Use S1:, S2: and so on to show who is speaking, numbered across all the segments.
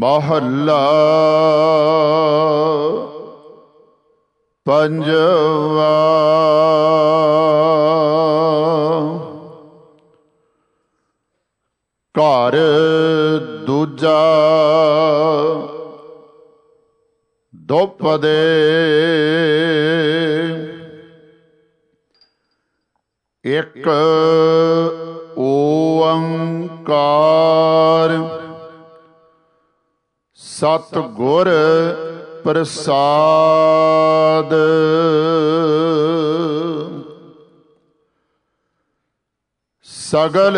S1: ਮਹੱਲਾ ਪੰਜਵਾ ਘਰ ਦੂਜਾ ਦੁਪਦੇ ਇੱਕ ਓੰਕਾਰ ਸਤ ਗੁਰ ਪ੍ਰਸਾਦ ਸਗਲ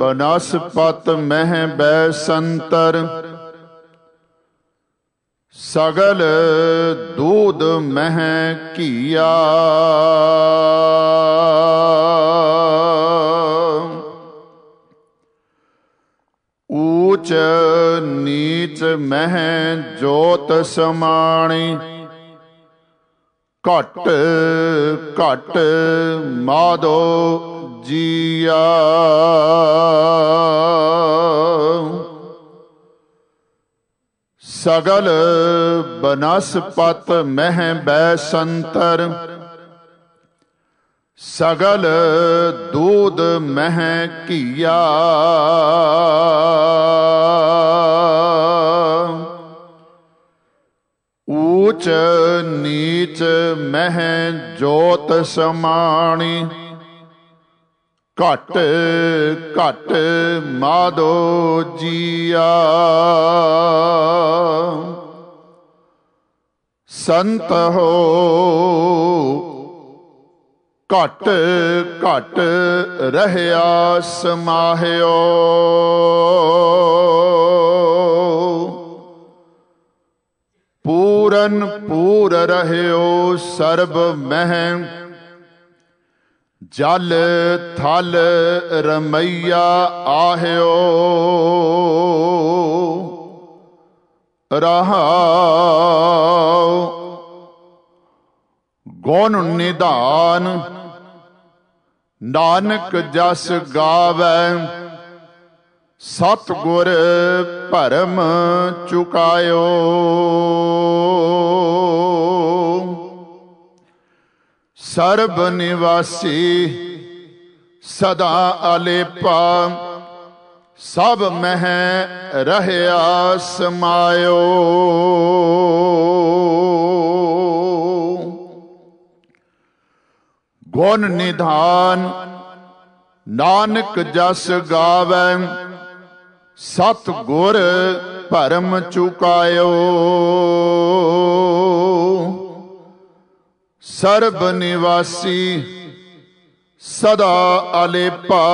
S1: ਬਨਸਪਤ ਮਹਿ ਬੈ ਸੰਤਰ ਸਗਲ ਦੂਧ ਮਹਿ ਕੀਆ ਊਚ ਨੀਚ ਮਹਿ ਜੋਤ ਸਮਾਣੀ ਘਟ ਘਟ ਮਾਦੋ ਜੀਆ ਸਗਲ ਬਨਸਪਤ ਮਹਿ ਬੈ ਸੰਤਰ ਸਗਲ ਦੂਦ ਮਹਿ ਕੀਆ ਊਚ ਨੀਚ ਮਹਿ ਜੋਤ ਸਮਾਣੀ ਘਟ ਘਟ ਮਾਦੋ ਜੀਆ ਸੰਤ ਹੋ ਘਟ ਘਟ ਰਹਿਆ ਸਮਾਹਿਓ ਪੂਰਨ ਪੂਰ ਰਹਿਓ ਸਰਬ ਮਹਿ ਜਲ ਥਲ ਰਮਈਆ ਆਹਿਓ ਰਹਾਉ ਗੋਨ ਨਿਧਾਨ ਨਾਨਕ ਜਸ ਗਾਵੇ ਸਤ ਗੁਰ ਭਰਮ ਚੁਕਾਇਓ ਸਰਬ ਨਿਵਾਸੀ ਸਦਾ ਅਲੇਪਾ ਸਭ ਮਹਿ ਰਹਿਆ ਸਮਾਇਓ ਗੁਣ ਨਿਧਾਨ ਨਾਨਕ ਜਸ ਗਾਵੈ ਸਤ ਗੁਰ ਭਰਮ ਚੁਕਾਇਓ ਸਰਬ ਨਿਵਾਸੀ ਸਦਾ ਅਲੇਪਾ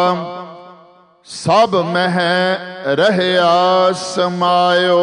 S1: ਸਭ ਮਹਿ ਰਹਿਆ ਸਮਾਇਓ